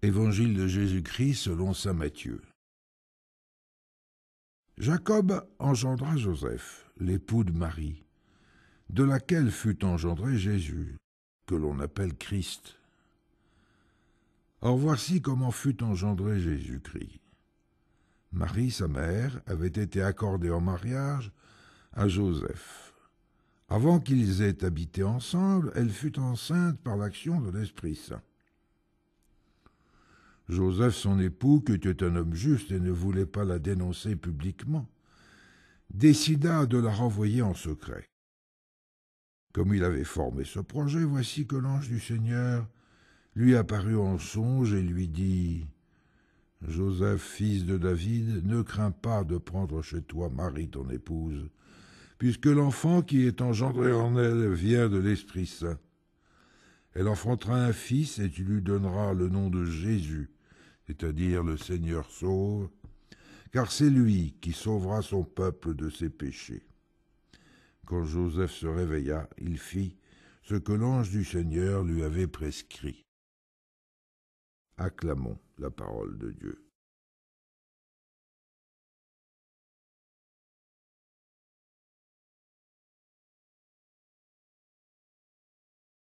Évangile de Jésus-Christ selon saint Matthieu. Jacob engendra Joseph, l'époux de Marie, de laquelle fut engendré Jésus, que l'on appelle Christ. Or voici comment fut engendré Jésus-Christ. Marie, sa mère, avait été accordée en mariage à Joseph. Avant qu'ils aient habité ensemble, elle fut enceinte par l'action de l'Esprit Saint. Joseph, son époux, qui était un homme juste et ne voulait pas la dénoncer publiquement, décida de la renvoyer en secret. Comme il avait formé ce projet, voici que l'ange du Seigneur lui apparut en songe et lui dit Joseph, fils de David, ne crains pas de prendre chez toi Marie ton épouse, puisque l'enfant qui est engendré en elle vient de l'Esprit Saint. Elle enfantera un fils et tu lui donneras le nom de Jésus c'est-à-dire le Seigneur sauve, car c'est lui qui sauvera son peuple de ses péchés. Quand Joseph se réveilla, il fit ce que l'ange du Seigneur lui avait prescrit. Acclamons la parole de Dieu.